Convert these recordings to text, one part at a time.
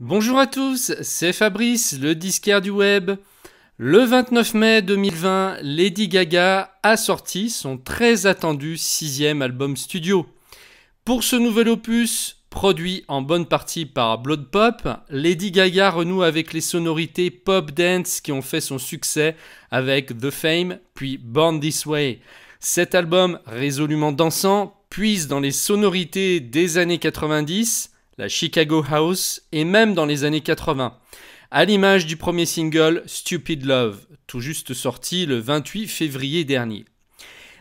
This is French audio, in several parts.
Bonjour à tous, c'est Fabrice, le disquaire du web. Le 29 mai 2020, Lady Gaga a sorti son très attendu sixième album studio. Pour ce nouvel opus, produit en bonne partie par Blood Pop, Lady Gaga renoue avec les sonorités pop dance qui ont fait son succès avec The Fame puis Born This Way. Cet album résolument dansant puise dans les sonorités des années 90 la Chicago House et même dans les années 80, à l'image du premier single Stupid Love, tout juste sorti le 28 février dernier.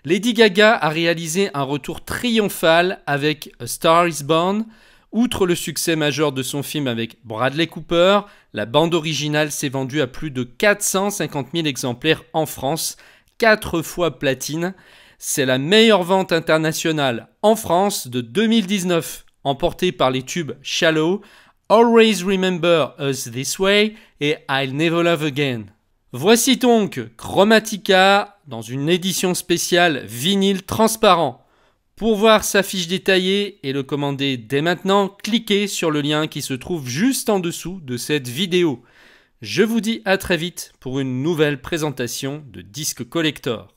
Lady Gaga a réalisé un retour triomphal avec A Star is Born. Outre le succès majeur de son film avec Bradley Cooper, la bande originale s'est vendue à plus de 450 000 exemplaires en France, 4 fois platine. C'est la meilleure vente internationale en France de 2019 emporté par les tubes Shallow, Always Remember Us This Way et I'll Never Love Again. Voici donc Chromatica dans une édition spéciale vinyle transparent. Pour voir sa fiche détaillée et le commander dès maintenant, cliquez sur le lien qui se trouve juste en dessous de cette vidéo. Je vous dis à très vite pour une nouvelle présentation de Disque Collector.